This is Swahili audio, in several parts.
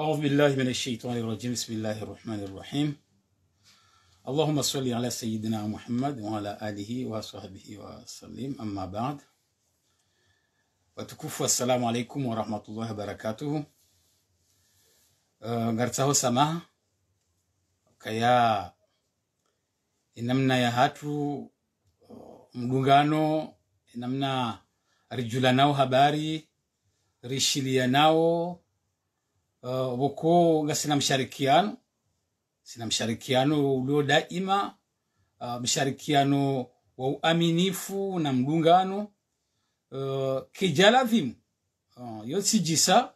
أعوذ بالله من الشيطان الرجيم بسم الله الرحمن الرحيم اللهم صل على سيدنا محمد وعلى آله وصحبه وسلم أما بعد وتكفوا السلام عليكم ورحمة الله وبركاته غرته آه، سما كيا إنمنا يا هاتو آه، مغوغانو إنمنا رجلناو هباري رشيلياناو ناو uh, eh, ukoo gasina mshirikiano sina mshirikiano ulio daima uh, eh, mshirikiano wa uaminifu na mdungano uh, eh, kijala vimu uh, yosijisa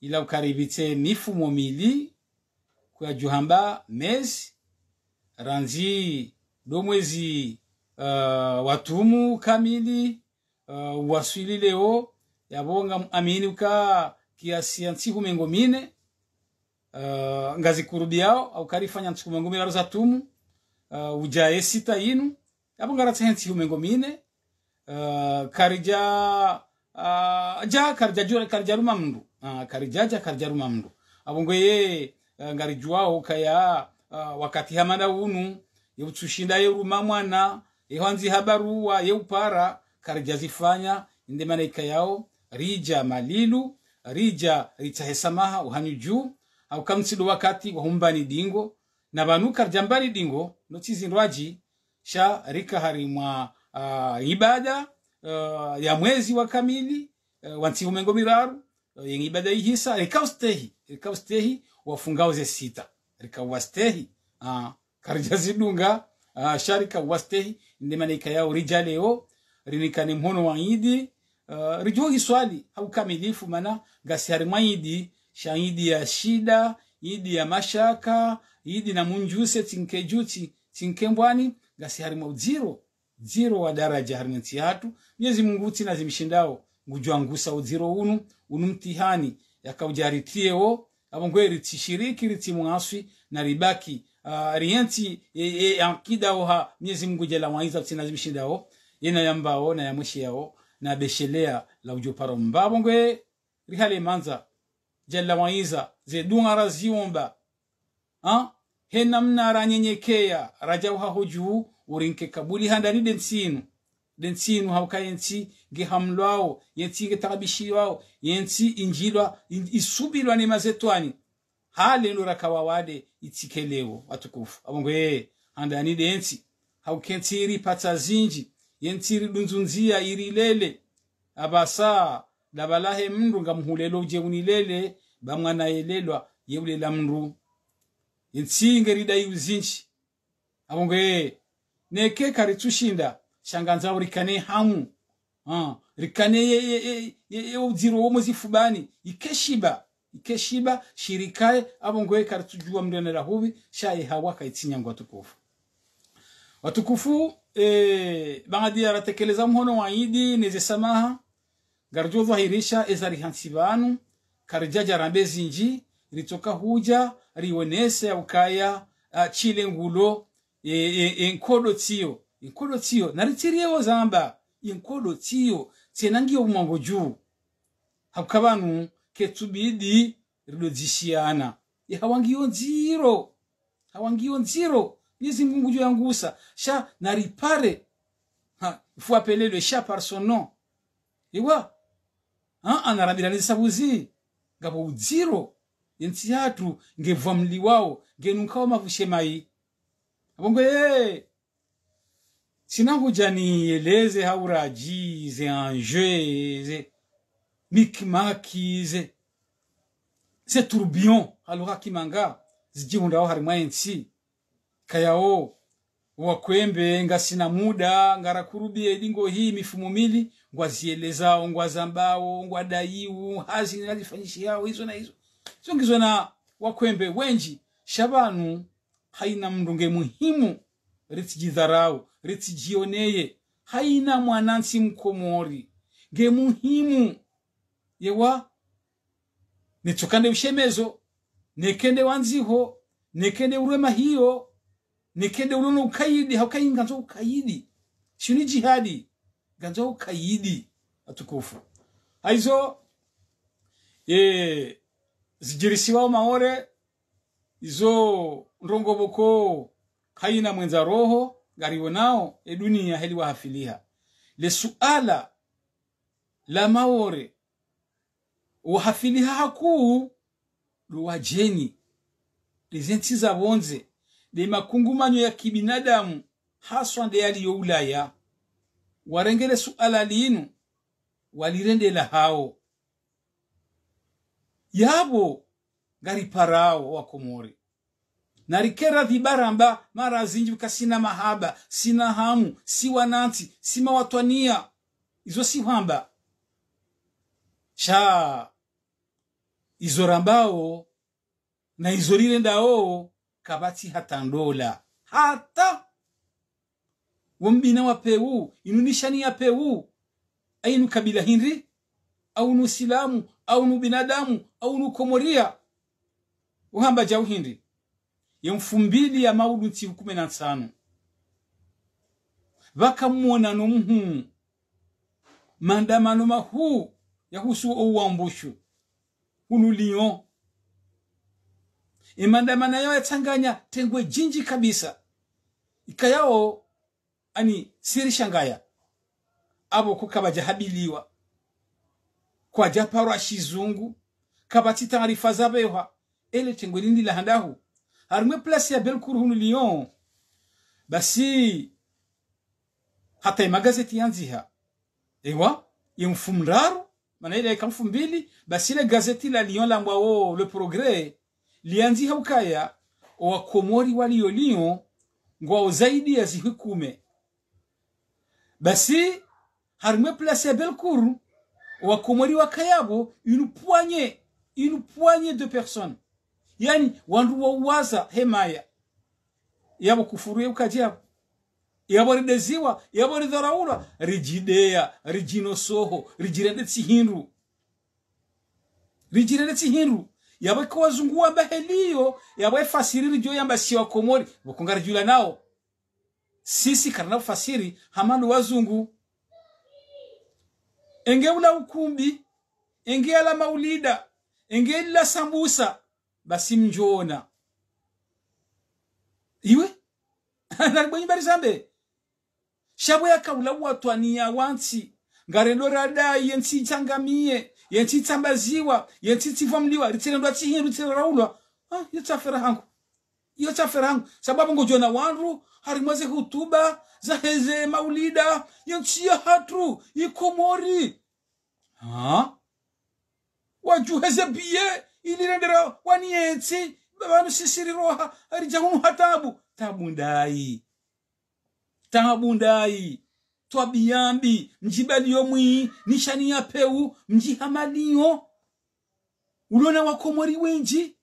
ila ukaribite mifumo mili kwa juhamba mezi ranzi mwezi uh, watumu kamili uh, waswili leo yabonga aminuka kiasi ya ntsiku mengo mine uh, ngazi yao au karifanya ntsiku mengo mine aroza tumu uh, uja esita inu apo ngaratsehe ntsiku mengo mine uh, karija uh, ja karija jura karija ruma mndu uh, karija ja karija ruma mndu ye uh, ngarijuao kaya uh, wakati hamana unu yeutsushinda yeruma mwana yehanzi habaruwa yeupara karija zifanya indemana ikayao rija malilu rija samaha uhanyu haukamtsido wakati wahumbani dingo na banuka jambani dingo notizindwaji sha rikahari mwa uh, ibada uh, ya mwezi wa kamili uh, wantsihumengo miraru uh, yenye ibada ihisa rikaustehi rikaustehi wafungauze sita rikawastehi uh, karijazidunga uh, sharika wastehi ndemanaika yao rija leo rinikani mhono wa idi uh, rijo iswali haukamilifu maana gasiharima idi shaidi ya shida idi ya mashaka idi na munjuse tinkejuti tinkembwani gasiharima udziro dziro wa daraja harina tihatu myezi mungu tina zimshindao ngujwangusa udziro unu unumtihani ya unu mtihani yakaujaritiewo avongwe ritishiriki ritimwaswi na ribaki uh, rienti e, e, akidao ha myezi mungu jela mwaiza na zimishindao yena yambao na yamushi yamweshiao na beshelea la ujoparo mbabongwe rihale manza jalla waiza ze zedung'ara ziwomba ha? he namna ranyenyekeya rajawha hoju urinke kabuli handani densinu densinu hauka yensi ngehamlwao yensi ngetakabishilwao yensi injilwa isubilwa ni mazetwani nura kawawade itikelewo watukufu abongwe handani densi haukensiri patsa zinji yentsiri dunzunzia iri lele abasa labalahe mndu ngamhulelo ngamuhulelo ujeunilele bamwanayelelwa yeulela mndu yentsinge ridai uzinji neke nekeka tushinda shanganzavo urikane hamu uh, rikane ye ye, ye, udziro yeudziro womuzifubani ikeshiba ikeshiba shirikae abongwe tujua avongoe karitsujuwa mndenera huvi shaehawa kaitsinyangu watukufu watukufu eh bangadi aratekeleza mhono wa idi neze samaha garjo dhahirisha ezari hansibanu karjaja jarambe zinji ritoka huja riwenese ukaya uh, chile ngulo e, e, enkodo nkodo tio naritirie naritiriyewo zamba enkodo tio tsenangiyo umango juu hakabanu ketubidi rilodishiyana ihawangio e, nziro hawangio nziro Mwenyezi Mungu juu yangusa sha naripare ha faut appeler le chat par son nom iwa ha anarabira nisabuzi ngabo udziro yensi yathu ngevwa mli wawo ngenu nkhawo mavushe mai abongo ye ee! sinakuja nieleze hauraji ze enjeu ze mikimaki ze kimanga zijihundawo harimwa yensi kayao wakwembe ngasina muda ngarakurubia dingo hii mifumo mili ngwazielezao ngwazambao ngwadaiu hazi ngazifanyisha yao hizo na hizo zongizwa na wakwembe wenji shabanu haina mndunge muhimu ritijidharau ritijioneye haina mwanansi mkomori nge muhimu yewa nitukande ushemezo nekende wanziho nekende urema hiyo nekede ulono ukayidi haukayi nganzo ukayidi shuni jihadi nganza ukayidi atukufu haizo e zijirisiwa maore izo boko kaina mwenza roho gariwo nao edunia heliwa hafilia le suala la maore wahafiliha hakuu luwajeni lizentsi zabonze de makungumanyo ya kibinadamu haswa nde yaliyo ulaya warengele suala linu walirendela hao yabo ngariparao wakomori narikera vibaramba mara zinji sina mahaba sina hamu si wananti si watwania izo si hwamba sha izo rambao na izo rirendao kabati hatandola hata wombina wa pewu inu nishani ya pewu ainu kabila hindi au nu silamu au nu binadamu au nu komoria uhamba jau hindi ya mfumbili ya maudu tivu kumi na tano vakamwona nomuhu mandamano mahu yahusu mbushu hunu lion imandamana yao yachanganya tengwe jinji kabisa ikayao ani siri shangaya abo kukaba jahabiliwa kwa japarwa shizungu kabati taarifa zabewa ele tengwe lindi lahandahu harumwe place ya belkuru hunu lyon basi hata imagazeti yanziha ewa imfumraru maana ile ikamfumbili basi ile gazeti la lyon la mwao le progrès lianzi ukaya owakomori waliyoliyo ngwao zaidi ya zihwi kume basi harimwe place belkuru wakomori wakayabo une poignée une poignée de personnes yani wandu wauwaza hemaya yabo kufuru yeukajiabo yabo rideziwa yabo ridharaura rijideya rijinosoho rijirende tsihinru rijirende tsihinru yabweka wazungu wabaheliyo yabwefasirira wa komori wakomori jula nao sisi karanafasiri hamanu wazungu engeula ukumbi engeala maulida ila sambusa basi mjona iwe naribwenyi barisambe shabwe yakaula watwania wansi ngarendo yensi nsichangamiye yenchitsambaziwa yenchitsivamliwa ritserendwa chihinyu ritsereraulwa ah, yochafera hangu yochafera hangu sababu ngojona wanru harimwaze hutuba zaheze maulida yenchiya hatru ikomori ah? wajuheze bie ilirendera waniyensi vanusisiriroha arijahunu hatabu tabu ndai tabu ndai twabiyambi mjibaliyo mwi nishani ya peu mjihamaliyo uliona wakomori wenji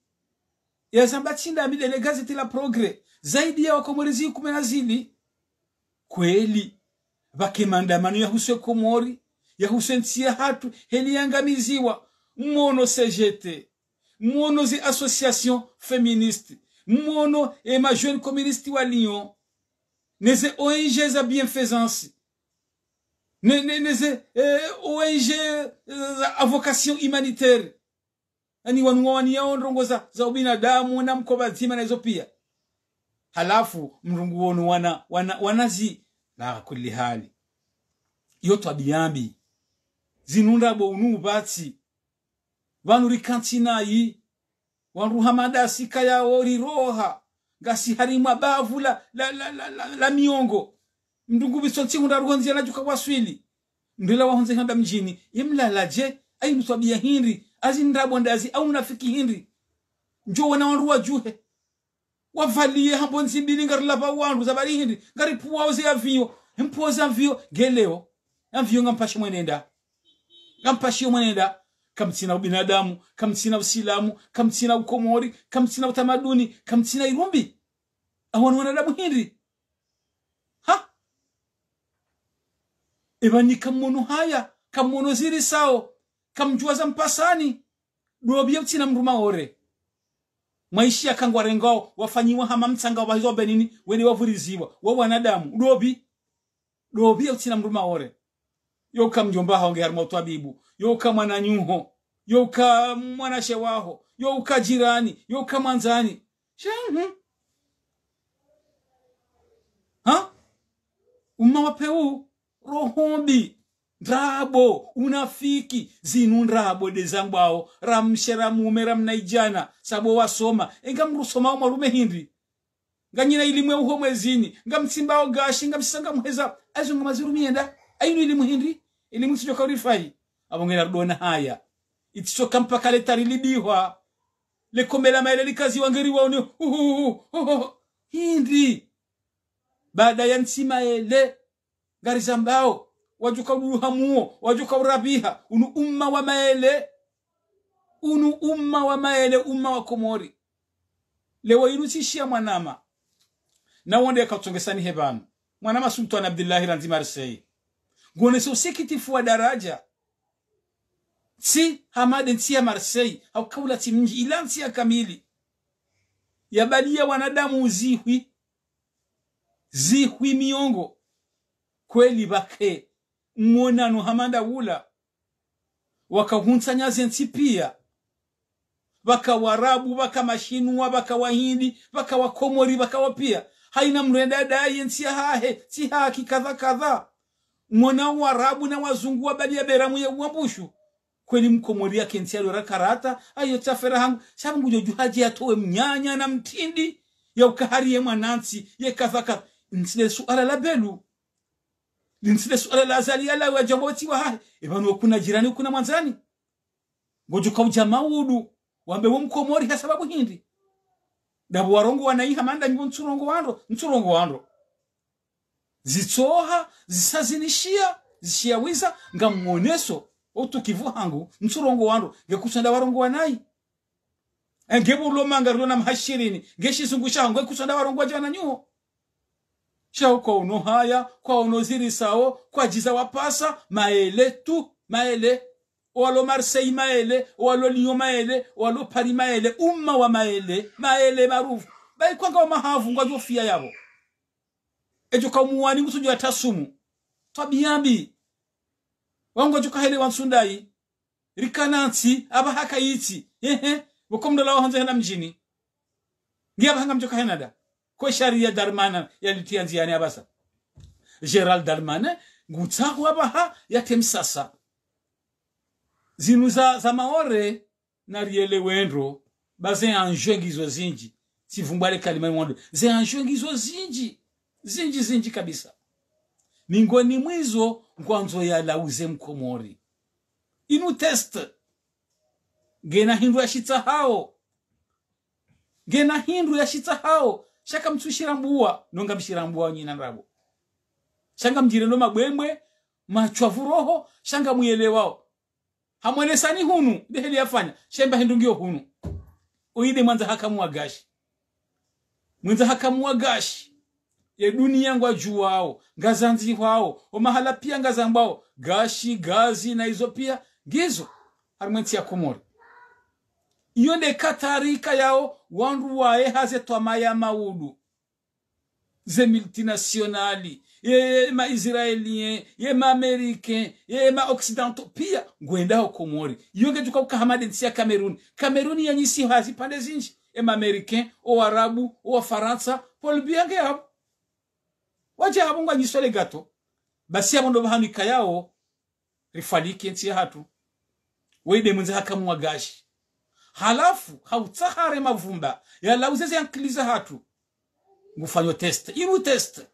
yasambatinda amidele gazeti la progre zaidi ya wakomori zi kumi na zili kweli vakemandamano yahuswe komori yahuswe nsiya hatu heliyangamiziwa mono cgt mono zi association féministe mmono ema jeune communiste wa lion neze ong za bienfaisance E, ONG e, avocation humanitaire yani wanuwawaniyao ndongo za, za ubinadamu na mkoba zima na hizo pia halafu mrungu wonu wana, wana, wanazi la kulli hali abiyambi zinunda bo unu batsi vanu rikantinayi wanruha madasika ori roha gasi harima bavula la, la, la, la, la, la miongo mndungubiso ntsingu ndarugwanzia lajuka swili ndila wahonze handa mjini yemlalaje ai mswabia hindi azi ndabondazi au mnafiki hindi njo wana wandu juhe wavalie hambo nsimbili ngarilapa wandu zabali hindi ngari ya vio mpoza vio geleo ya amviyo ngampashe mwenenda ngampashiyo mwenenda kamtsina ubinadamu kamtsina usilamu kamtsina ukomori kamtsina utamaduni kamtsina irumbi awanu wanadamu hindi ebani kamunu haya kamunu ziri sao kamjuaza mpasani robia mtina mruma ore maishi ya maisha kangwarengao wafanyiwa hama mtsanga wabahizo benini weni wavuriziwa wa wanadamu robi robia mtina mruma ore yoka mjomba haonge harimo twabibu yoka mwana yoka mwana shewaho yoka jirani yoka manzani shangu ha umma wapeu rohombi ndrabo unafiki zinu ndrabo dezangwawo ramshera mume ramnaijana sabo wasoma enga mrusomawo mwarume hindi nganyina ilimwe uho mwezini ngamtsimbawo gashi ngamsanga muheza maziru mienda ainu ilimu hindi ilimu sijoka kaurifai abongera rudona haya itisoka mpaka letari le komela maele likazi wangeri waone hindi baada ya nsima ele ngari jambawo wajuka uluhamuwo wajuka urabiha unu umma wa maele unu umma wa maele umma wa komori lewa irusishia mwanama na wonde he hebanu mwanama sultan abdullah ranzi marsei gone so usikitifu wa daraja tsi hamade ntsiya marsei au kaula ti mji ila ya kamili yabalia wanadamu zihwi zihwi miongo kweli bakhe mwonano hamanda wula wakahuntsanya zensi pia vakawarabu vakamashinwa vakawahindi vakawakomori vakawa pia haina mrendadaye hahe tsihaki kadha kadha mwana warabu na wazungu wabalia beramu ya mwambushu kweli mkomori yake nsialora karata ayo tafera hangu juhaji yatowe mnyanya na mtindi ya ukahari ye mwanansi ye kadha kadha suala la belu nsile suala la azali ya yala wa wati wa hali ebanu kuna jirani kuna mwanzani ngoju kwa ujamaa udu wambe wo mkomori ya sababu hindi dabu warongo wanaiha manda mbo nturongo wando nturongo wando Zitoha, zisazinishia zishia wiza. nga mwoneso otu kivu hangu nturongo wando ngekusanda warongo wanai Ngebu ulo rona mhashirini ngeshizungu shaho ngekusanda warongo wajana nyuhu chauko haya kwa ziri sao kwa jiza wapasa maele tu maele walo marsei maele walo lyon maele walo pari maele umma wa maele maele marufu bai kwa kwa baikwanga wamahavu ngwavyofia yavo ejo kwa muwani kaumuwani ngusujo yatasumu twabiyambi wangu ajokahele wansundayi rikanansi abahaka yitsi ehe wa wahanze hena mjini ngiabahanga mjokahenada ko sharia darmana yalitia njiani abasa gerald darmana ngutsaku apaha yatemsasa zinu za, za maore nalielewendo bazenanjwengizo zinji tivumbwa ze maimondo zeanjwengizo zinji zinji zinji kabisa ni mwizo nkwanzo yalauze mkomori inu test ngena hindu yashitsa hao ngena hindu yashitsa hao shaka mtsushirambuwa nonga mshirambuwa nyinanrabo shanga mjire mjirendo mabwembwe machwavuroho shanga muyelewao hamwenesani hunu deheli yafanya shemba hindungio hunu uide mwanza mwanza mwenza hakamuwagashi ye dunia ngwa juwao ngazanzi o mahala pia ngazambao gashi gazi na izo pia gizo harimwensi ya kumori iyo katarika yao wandu waye haze twamaya mawulu ze multinationali ye maisraelien ye maamericain ye maoccidentaux pia ngwendaho komori yongejuka kukahamadentisi ya cameruni hazi pande zinji emaamericain oarabu owafaransa polbiange yabo waje abo ngwanyisole gato basi abo ndo yawo rifaliki ensi hatu weide munze halafu hautsahare mavumba yala uzeze yankilize hatu ngufanyo test inu test teste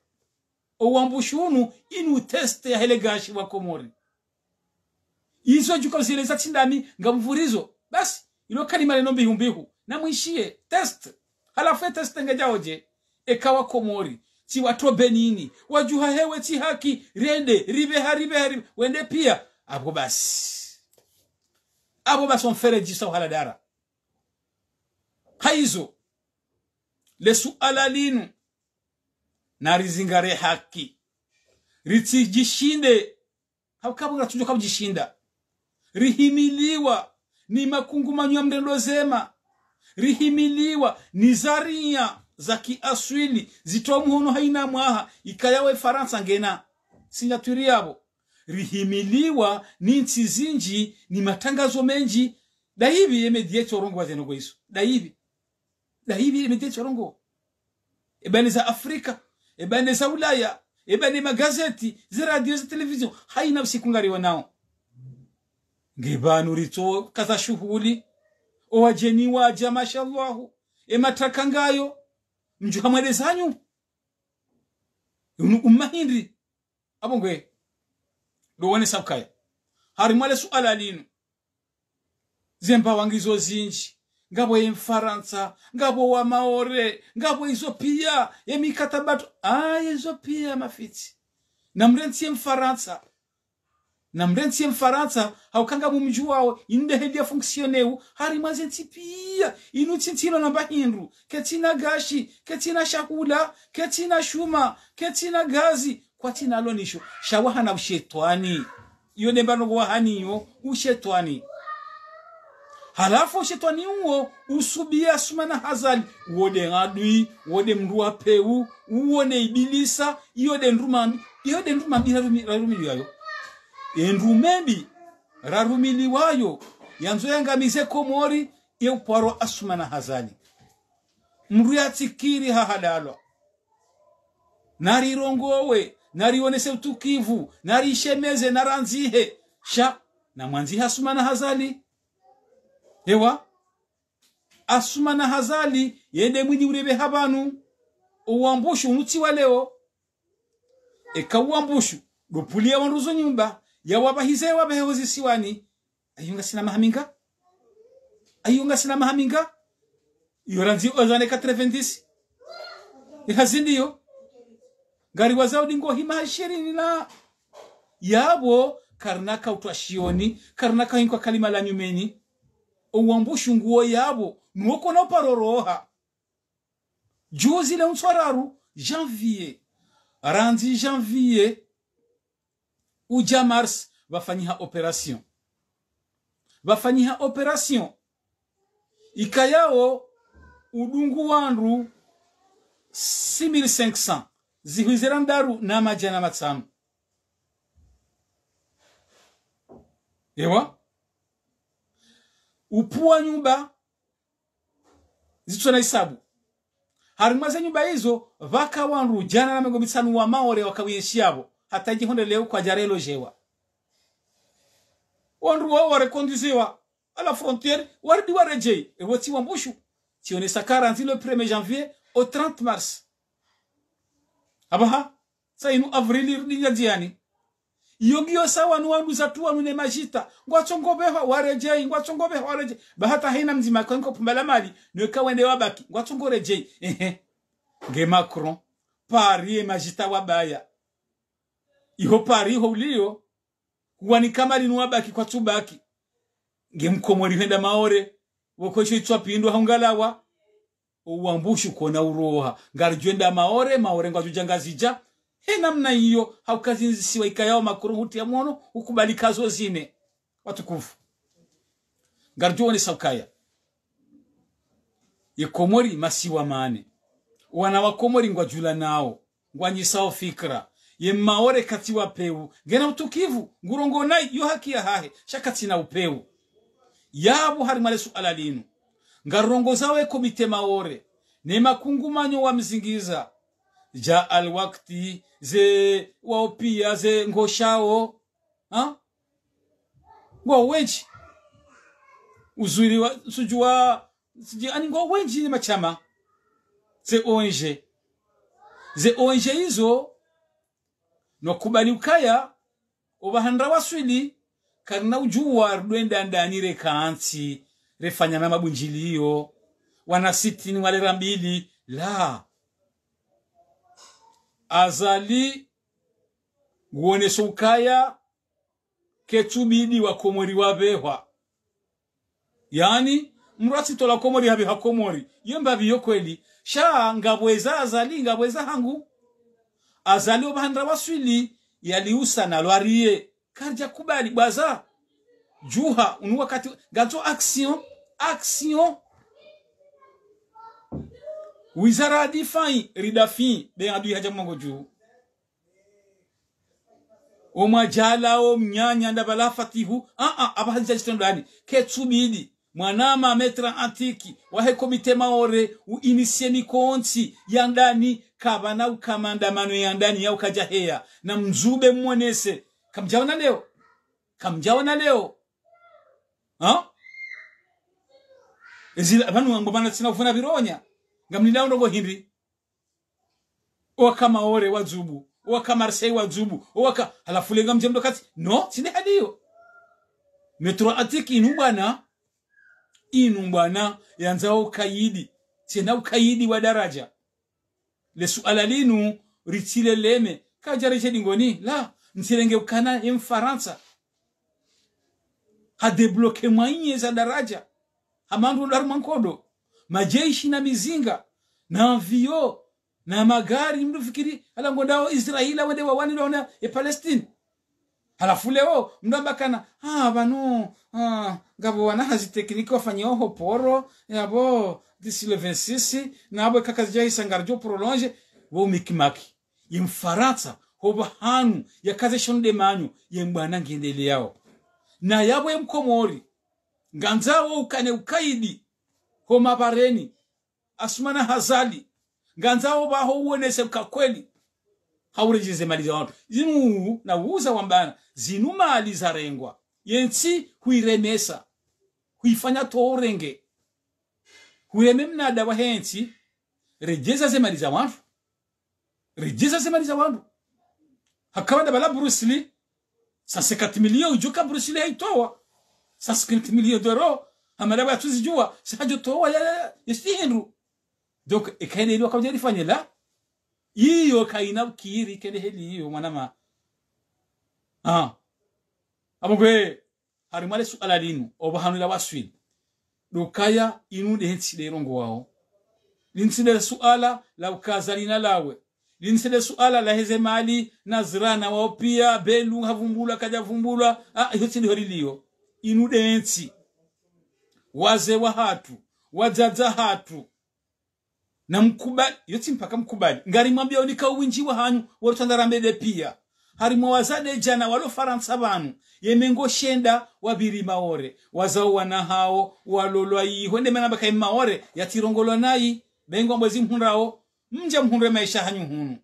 owambushunu inu test ya helegashi wa komori izo zileza tindami ngamvurizo basi ilo kalima leno na mwishie test halafu test ngejaoje ekawa komori watu benini wajuha hewe ti haki rende ribe haribe haribe wende pia abo basi abo basi onfere jisa wala dara haizo lesuala linu na rizingare haki ritijishinde kabura tujo kabujishinda rihimiliwa ni makungumanyo ya mrendo zema rihimiliwa ni zaria za kiaswili zitoa muhono haina mwaha ikayawe faransa ngena sinyatwiriabo rihimiliwa ni nsi zinji ni matangazo menji daivi yemediecho orongo wazenogweiso daivi na hivi imetiacha rongo ibani za afrika ibani za ulaya ibani magazeti za radio za televizion haina usikungariwa nao ngibanu rito kaza shughuli owajeni waja mashallahu emataka ngayo mjuka mwelezanyu unu abongwe lowone sabukaya hari suala suala zemba wangizo zinji ngavo yemufaransa ngavo wamaore ngavo izopiya yemikatabato ah izopiya mafitsi namurenzi yemufaransa namurenzi yemufaransa haukanga mumuji wawo inudehedia fungisionewu hari mazentsipiya inutsintsino nambahindru ketina gashi ketina shakula ketina shuma ketina gazi kwatinalo nisho shawahana ushetwani iyo nembanogowahaniyo ushetwani halafu shetani uwo usubia na hazali uwode ngadui uode mndu peu uone ibilisa iyode ndruma iyode ndruma mbili rarumiliwayo rarumili wayo yanzo yangamize komori asuma na hazali mndu yatsikiri hahadalwa narirongowe narionese utukivu narishemeze naranzihe sha na hasuma na hazali ewa asuma na hazali yende mwini urebe habanu uwambushu unutiwa leo eka uwambushu lupulia wanruzo nyumba ya yawabahize wabeheho siwani ayunga sina mahaminga ayunga sina mahaminga yoranzi ozane ozaneka ihazindi yo gari wazao dingo hima ishirini na yabo karnaka utwashioni karnaka hinkwa kalima la nyumeni owambusha nguo yabo nuko no paroroha juzi le ntswararu janvier randzi janvier uja mars vafanyiha operation vafanyiha operation ikayao udungu wandu 6500 zihwizira ndaru namajana matsano ewa upuu wa nyumba zicho na hisabu harimwa ze nyumba izo vakawanrujana na mirongo mitanu wa maore wakawiyeshiyavo hataigihonde leo kwa jarelo jewa wanruwa warekonduziwa à la frontière wardi warejei ewoti wa mbushu tionesa karanzi le 1er janvier au 30 mars abaha sainu avril linyadiani yogio sawa nuwandu zatua nune majita ngwatsongobeha warejei ngwatsongobeha warejei bahata haina mzima kanko pumbala mali nweka wende wabaki ngwatsongorejei ehe nge macron parie majita wabaya iho pari iho ulio wanikamali nuwabaki tubaki nge mkomori wenda maore wokocho itswa pindwa haungalawa uwambushu kona uroha ngarjwenda maore maore ngwajujangazija he namna hiyo haukazinzisiwa ikayao makuruhuti ya mwono kazo zine watukufu ni saukaya ikomori masiwa mane wana wakomori jula nao ngwanyisao fikra ye maore kati wa peu gena utukivu ngurongo nai yo haki ya hahe shakati na upeu yabu hari malesu alalinu ngarongo zawe komite maore ne makungumanyo wa mzingiza ja alwakti ze waopia ze ngoshao ha ngo wenji uzuri wa sujua sije ani ngo wenji ni machama ze onje ze onje hizo nokubali ukaya obahandra waswili karina ujuwa rudwenda ndani rekansi refanyana wana wanasitini walera mbili la azali guonesha ukaya komori wakomori behwa yani mndu asitola komori habiha komori iyo mbabiyo kweli sha ngabweza azali ngabweza hangu azali obahandra waswili yaliusa nalwarie karja kubali bwaza juha unu wakati gato action action wizara ya fayi ridafi be adu haja mango juu o ma jala o mnyanya nda bala fatihu a ah, a ah, aba haja stondani ke tsubidi mwanama metra antiki wa he komite maore u uinisie mikonsi ya ndani kabana mano ya ndani ya ukajaheya na mzube mwonese kamjaona leo kamjaona leo ha ezila banu wangu sina ufuna bironya ngam ninauno go hindi waka maore wa zubu waka marsei wa zubu waka halafule lenga mjemdo kati no sine hadiyo metro atiki inu bwana inu bwana yanza ukayidi sina ukayidi wa daraja le suala linu ritile leme kaja reche dingoni la msirenge ukana emfaransa hadebloke mwainye za daraja hamandu darumankodo majeshi na mizinga na vio na magari mndufikiri alangondao israeli wende wa wani awende e Palestine halafu leo mndu ambakana ah, banu ah, gabo wana hazi tekniko fanya ho poro yabo yavo disilo 26 navo kaka isangara sangarjo prolonge wo voumikimaki yemfaransa hova hanu yakaze shonu demanyu yembwana ngendele yao na yabo emkomori nganzawo ukane ukaidi ho mabareni asumana hazali nganzao baho uonese kakweli haurejize mali za watu zimu na uza wambana zinu mali za rengwa yensi huiremesa huifanya torenge hureme mnada wa hensi rejeza ze mali za watu rejeza ze mali za watu hakawa da bala Bruce Lee 50 milioni ujuka Bruce Lee sa 50 milioni doro amara ba tuzijua sihaje towa ya istihinru donc ikaine ilo wakamjali fanye la iyo kaina kiri kende heli iyo manama ah abogwe harimale suala linu obahanula waswili lukaya inude de rongo wao linsile suala la ukazalina lawe linsile suala la heze mali na nazirana wao pia belu havumbula vumbula ah hiyo tindi horilio inude hensi waze wa hatu wadzadza hatu na mkubali yoti mpaka mkubali ngari ngarimwambia onika wa hanyu walotandara warotandarambede pia harimwe wazade jana walo faransa vanu yemengo shenda wabiri maore wazao wana hao walolwa ihwe ndemana bakai maore yatirongolwa nayi bengo mwezi mhunrao mja mhunre maisha hanyu hunu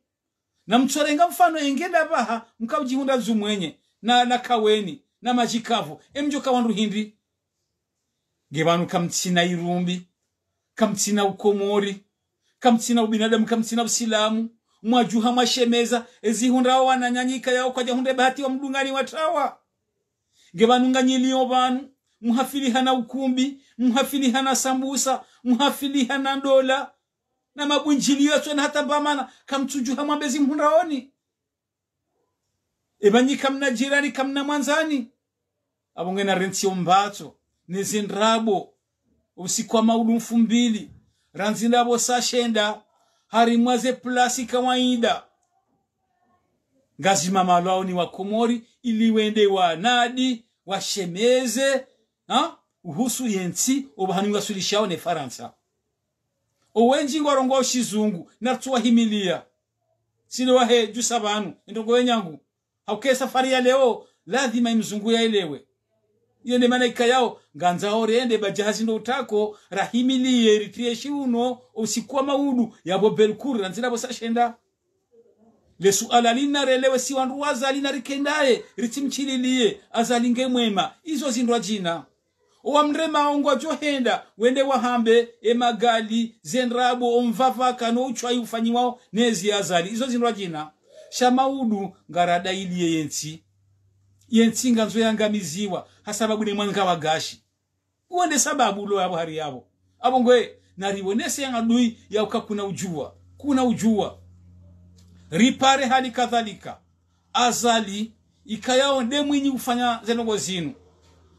na mchorenga mfano engenda baha mkabujihunda zumwenye na nakaweni na majikavu emjoka wandu hindi ngevanhu kamtina irumbi kamtina ukomori kamtina ubinadamu kamtina usilamu mwajuha mwashemeza ezihundawa wananyanyika yao kwaja hunde bahati wa mdungani watawa ngevanunganyiliyo vanu hana ukumbi hana sambusa hana ndola na mabunjilio yaswena hata mbamana kamtujuha mwambezi mhundaoni ebanyi kamna jirani kamna mwanzani avongena rentsiyo mbatso nizindrabo usikwa wa maulu mfu mbili ranzindavo sashenda harimwaze plasi kawaida ngazimama lwao ni wakomori ili wende wanadi washemeze ha? uhusu yensi obahani wasulishawo ne faransa owenjingo arongoa ushizungu natsuwahimilia silowahe jusa vanu endongo yenyangu hauke safari ya leo lazima imzungu yaelewe yende manaika yao nganza orende bajahazi ndoutako rahimiliye eritrie shiuno usikuwa maudu yabo belkuri ranzira bosashenda lesuala linarelewe si wandu waza linarikendaye ritimchililie azalinge mwema izo zindwa jina owamrema aongwa johenda wende wahambe emagali zenrabo omvavaka nouchwai ufanyiwao nezi azali izo zindwa jina shamaudu ngaradailie yensi yensinganzo yangamiziwa hasababu wa gashi uende sababu lo yabo hari yabo abo ngoye nariwonese yangadui yauka kuna ujua kuna ujua ripare hali kadhalika azali ikayaonde mwinyi kufanya zenogo zinu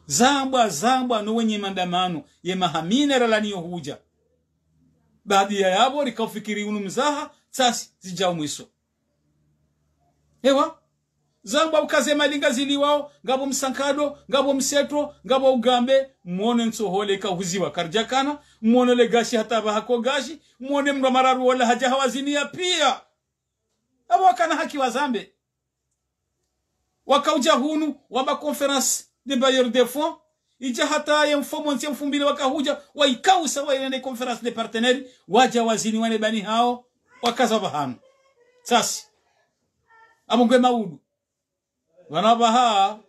zambwa zambwa nowenye mandamano mahamine ralani yohuja baadhi ya yabo rikaufikiri unu mzaha tsasi zijao mwiso ewa zangwa ukaze malinga ziliwao ngabo msankado ngabo mseto ngabo ugambe muone nsohole huziwa karjakana muone le gashi hata bahako gashi muone mararu wala haja hawazini ya pia abo kana haki wa zambe wakauja hunu waba conference de bailleur de fonds ija hata ye mfomo nsi mfumbili wakahuja waikausa wailende conference de partenaire waja wazini wane bani hao wakaza bahano sasa abongwe maudu vanabaha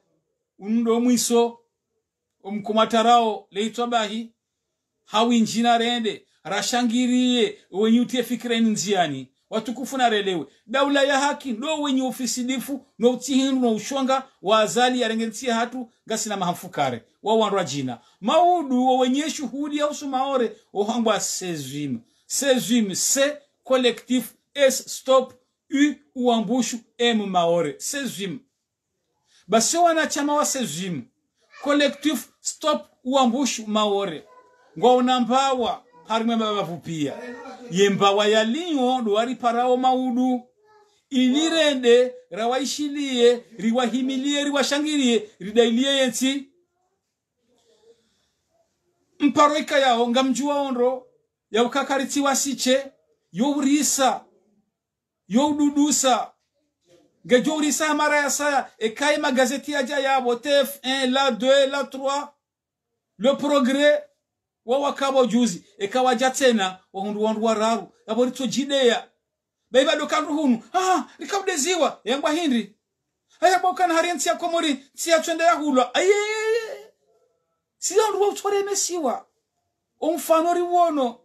undo mwiso omkumatarao leitwa bahi hawinjina rende rashangirie wenye utie fikira njiani watukufu narelewe daula ya haki ndo wenye ufisidifu no utihindu no ushonga wa wazali yarengetia hatu na mahafukare wawandwa jina maudu wawenye shuhudi ya usumaore ohangwa sezwim sezwim se collectif s stop u uambushu m maore sezwim basio wanachama wa zvimwe collective stop uambush maore ngwaona mbawa harimwe mabavupia yembawa yalinho parao maudu ilirende rawaishilie riwahimilie riwashangirie ridailie yensi mparoika ondo ngamjuwaondo yaukakaritsiwa siche yourisa yoududusa ge sa mara ya sa e kayima gazeti aja ya botef 1 la 2 la 3 le progrès wa wakabo juzi e kawaja tena wahundu wandu wararu yabo ritojideya baibado kandu hunu ah rikabude ziwa yangwa haya bo kan hari ntia komori ntia twende ya hulwa aye si sida ndu wotware mesiwa umfanori wono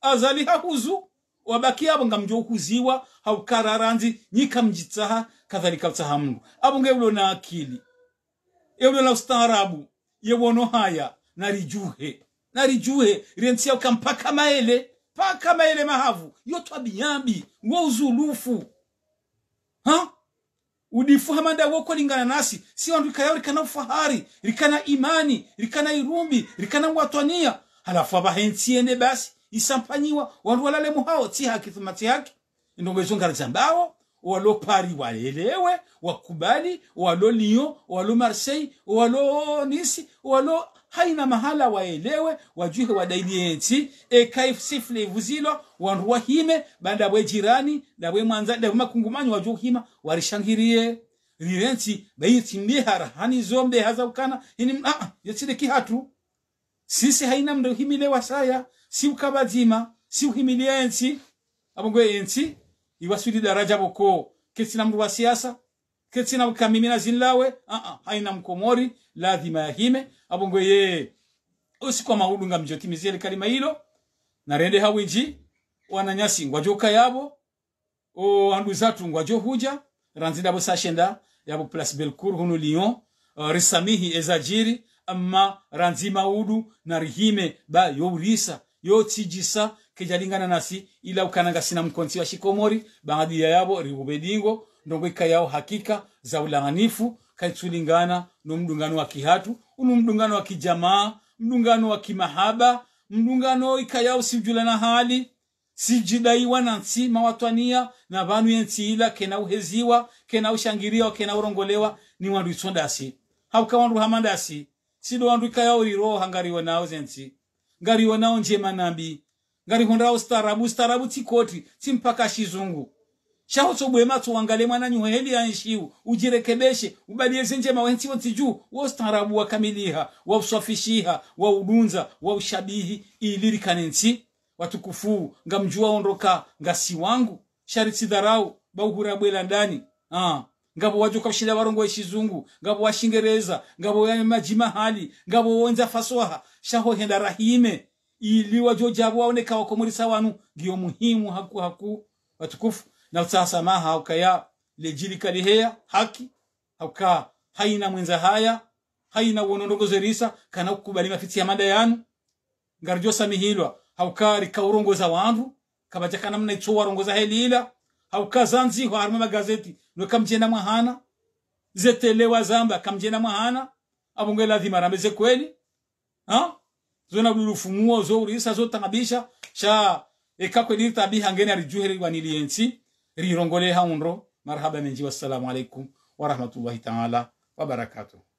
azali hakuzu wabakia bonga mjo kuziwa haukararanzi nyika mjitsaha kadhalika mtahamno abunge ulo na akili eulo na ustaarabu yewono haya narijuhe narijuhe rientia ukampaka maele paka maele mahavu yotwa yotwabiyambi wo uzulufu ha udifu hamanda woko lingana nasi si wandu kayao likana ufahari likana imani likana irumbi likana ngwatwania halafu ne basi isampanyiwa wandu walale muhao ti haki thumati haki ndongo izongara zambawo walopariwa elewe wakubali walo lio walo marsei walo nisi walo haina mahala waelewe wajuhe wadailiensi ekaisifle vuzilo wandu hime banda we jirani dabwe mwanza dabwe makungumanyi waju hima warishangirie rirenti bayiti mihara hani zombe haza ukana ini a ah, ah, yatsile kihatu sisi haina mndo himile wasaya si ukabazima si uhimiliensi abongwe enti iwaswidida rajabu ko ketsina mndu wa siasa ketsina kamimina zinlawe uh-uh. Ah, ah, haina mkomori lazima yahime abongo ye usiku mjoti mizeli kalima hilo narende hawinji wananyasi ngwajoka yabo o andu zatu ngwajo huja ranzida bo sashenda yabo place belcour hunu lyon uh, risamihi ezajiri ama ranzi maudu na rihime ba yo tijisa kejalingana nasi ila ukananga sina mkonsi wa shikomori bangadia yabo riubedingo ndongo ikayao hakika za ulanganifu kaitsulingana no mdungano wa kihatu unu mdungano wa kijamaa mdungano wa kimahaba mdungano ikayao na hali sijidaiwa na nsi mawatwania na vanu ila kena uheziwa kena ushangiria kena urongolewa ni wandu itsondasi hauka wandu hamandasi sido wandu ikayao riroho hangariwa nao zensi ngariwa nao njema nambi ngarihundira ustarabu ustarabu tikoti timpaka shizungu shaho chobwema chowangale mwana nyuheli ya nshiu ujirekebeshe ubadie zinjema wentiwo tiju wo ustarabu wakamiliha wauswafishiha waudunza waushabihi ilirikane nsi watukufuu ngamjua ondoka ngasi wangu bauhura bauhurabwela ndani ah ngabo wajuka kushila warongo weshizungu ngabo washingereza ngabo ya majima hali ngabo wonza fasoha shaho henda rahime ili wajojabu waone kawa komulisa wanu ndio muhimu haku haku watukufu na utasamaha ukaya lejilika liheya haki hauka haina mwenza haya haina uonondogoze zerisa kana kukubali mafiti ya manda yanu ngarjo samihilwa hauka rikaurongoza wandu kabajaka namna za heli ila hauka zanzi kwa harma magazeti ndio kamjenda mwahana zetelewa zamba kamjenda mwahana abongela dhimarameze kweli ha huh? zona lulufumuo zo urisa zo tangabisha sha ekakwe diri ari ngene wa waniliensi rirongole haunro marhaba menji wassalamu alaikum warahmatullahi taala wabarakatuh